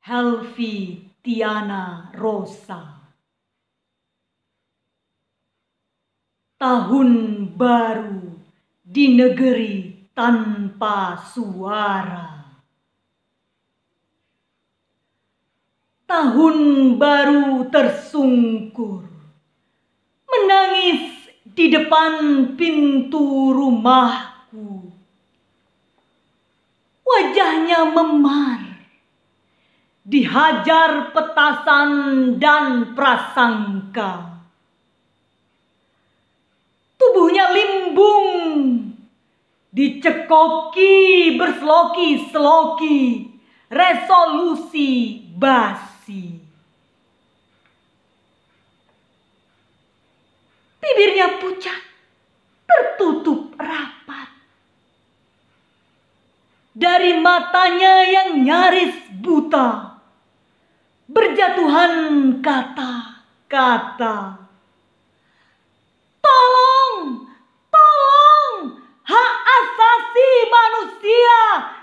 Helvi Tiana Rosa. Tahun baru di negeri tanpa suara. Tahun baru tersungkur, menangis di depan pintu rumahku. Wajahnya memar, dihajar petasan dan prasangka. Tubuhnya limbung, dicekoki berseloki-seloki, resolusi basi. Bibirnya pucat, tertutup rapat. Dari matanya yang nyaris buta berjatuhan kata-kata. Tolong, tolong, hak asasi manusia,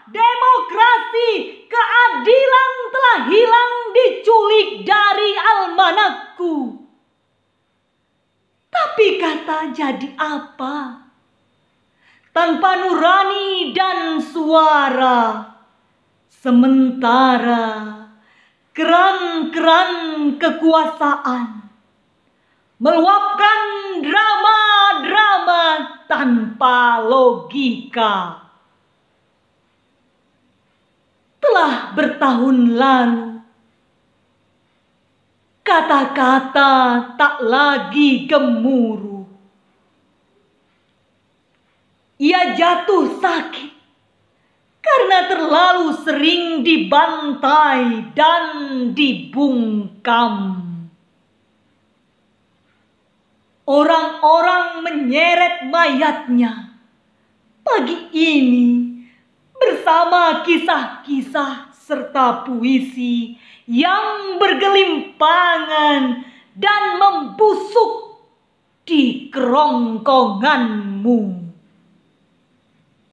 demokrasi, keadilan telah hilang diculik dari almanakku. Tapi kata jadi apa? Tanpa nurani dan suara, sementara keran-keran kekuasaan, meluapkan drama-drama tanpa logika. Telah bertahun lalu, kata-kata tak lagi gemuruh. Ia jatuh sakit karena terlalu sering dibantai dan dibungkam. Orang-orang menyeret mayatnya pagi ini bersama kisah-kisah serta puisi yang bergelimpangan dan membusuk di kerongkonganmu.